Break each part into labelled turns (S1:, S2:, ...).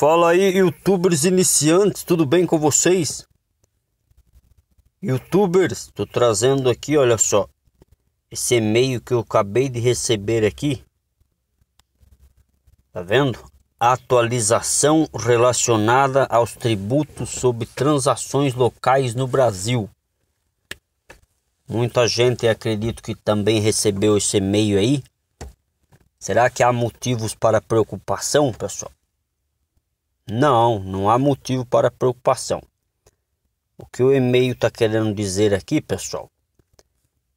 S1: Fala aí, youtubers iniciantes, tudo bem com vocês? Youtubers, tô trazendo aqui, olha só, esse e-mail que eu acabei de receber aqui. Tá vendo? Atualização relacionada aos tributos sobre transações locais no Brasil. Muita gente, acredito que também recebeu esse e-mail aí. Será que há motivos para preocupação, pessoal? Não, não há motivo para preocupação. O que o e-mail está querendo dizer aqui, pessoal,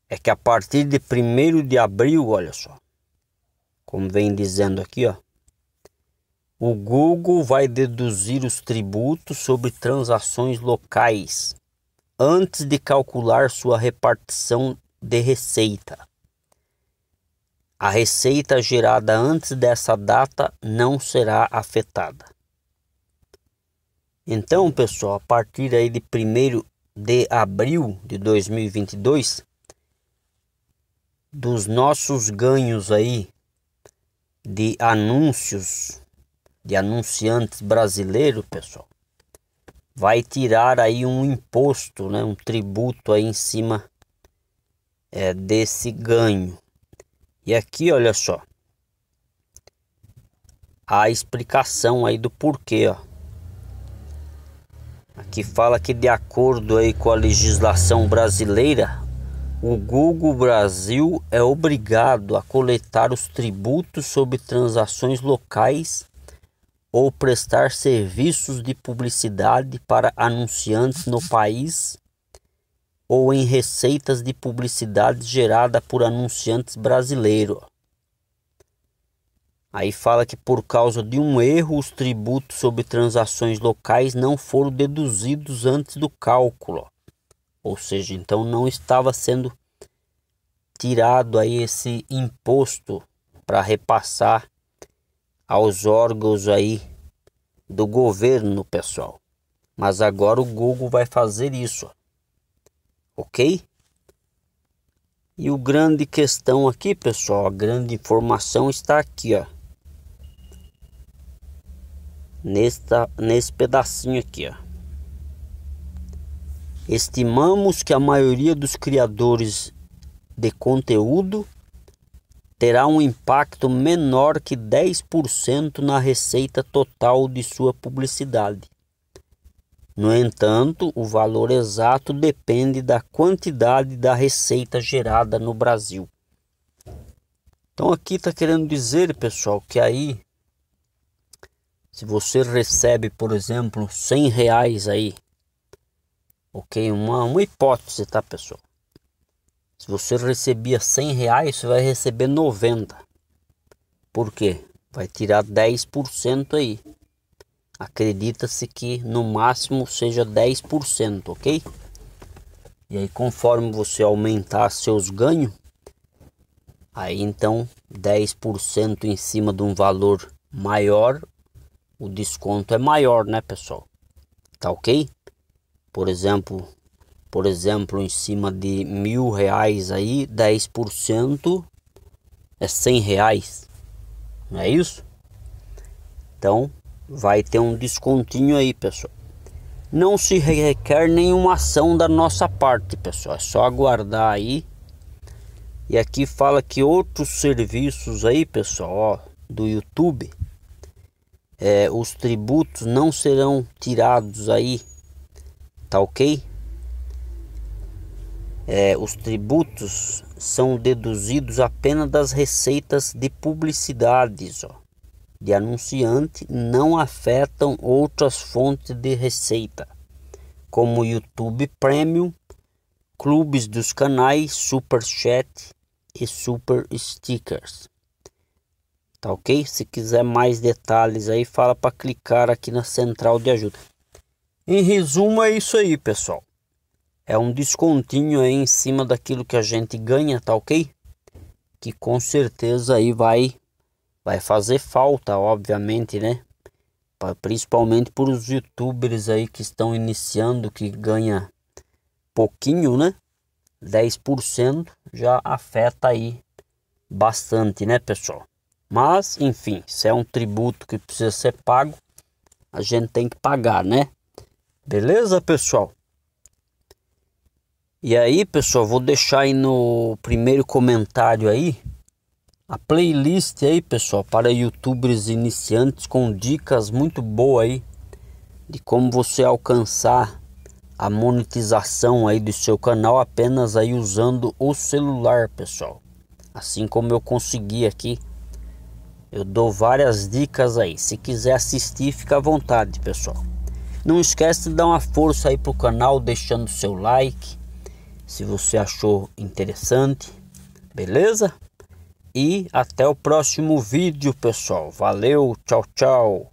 S1: é que a partir de 1 de abril, olha só, como vem dizendo aqui, ó, o Google vai deduzir os tributos sobre transações locais antes de calcular sua repartição de receita. A receita gerada antes dessa data não será afetada. Então, pessoal, a partir aí de 1 de abril de 2022, dos nossos ganhos aí de anúncios, de anunciantes brasileiros, pessoal, vai tirar aí um imposto, né, um tributo aí em cima é, desse ganho. E aqui, olha só, a explicação aí do porquê, ó Aqui fala que de acordo aí com a legislação brasileira, o Google Brasil é obrigado a coletar os tributos sobre transações locais ou prestar serviços de publicidade para anunciantes no país ou em receitas de publicidade gerada por anunciantes brasileiros. Aí fala que por causa de um erro, os tributos sobre transações locais não foram deduzidos antes do cálculo. Ou seja, então não estava sendo tirado aí esse imposto para repassar aos órgãos aí do governo, pessoal. Mas agora o Google vai fazer isso, ok? E o grande questão aqui, pessoal, a grande informação está aqui, ó nesta, nesse pedacinho aqui. Ó. Estimamos que a maioria dos criadores de conteúdo terá um impacto menor que 10% na receita total de sua publicidade. No entanto, o valor exato depende da quantidade da receita gerada no Brasil. Então aqui está querendo dizer, pessoal, que aí se você recebe, por exemplo, 100 reais aí, ok? Uma, uma hipótese, tá, pessoal? Se você recebia 100 reais, você vai receber 90. Por quê? Vai tirar 10% aí. Acredita-se que no máximo seja 10%, ok? E aí, conforme você aumentar seus ganhos, aí então 10% em cima de um valor maior o desconto é maior, né, pessoal? Tá ok? Por exemplo, por exemplo, em cima de mil reais aí, 10% é 100 reais, não é isso? Então, vai ter um descontinho aí, pessoal. Não se requer nenhuma ação da nossa parte, pessoal. É só aguardar aí. E aqui fala que outros serviços aí, pessoal, ó, do YouTube é, os tributos não serão tirados aí, tá ok? É, os tributos são deduzidos apenas das receitas de publicidades, ó, de anunciante, não afetam outras fontes de receita, como YouTube Premium, clubes dos canais Super Chat e Super Stickers tá ok? Se quiser mais detalhes aí, fala para clicar aqui na central de ajuda. Em resumo, é isso aí, pessoal. É um descontinho aí em cima daquilo que a gente ganha, tá ok? Que com certeza aí vai, vai fazer falta, obviamente, né? principalmente por os youtubers aí que estão iniciando, que ganha pouquinho, né? 10% já afeta aí bastante, né, pessoal? Mas, enfim, se é um tributo que precisa ser pago, a gente tem que pagar, né? Beleza, pessoal? E aí, pessoal, vou deixar aí no primeiro comentário aí a playlist aí, pessoal, para youtubers iniciantes com dicas muito boas aí de como você alcançar a monetização aí do seu canal apenas aí usando o celular, pessoal. Assim como eu consegui aqui eu dou várias dicas aí. Se quiser assistir, fica à vontade, pessoal. Não esquece de dar uma força aí pro canal, deixando seu like, se você achou interessante, beleza? E até o próximo vídeo, pessoal. Valeu, tchau, tchau.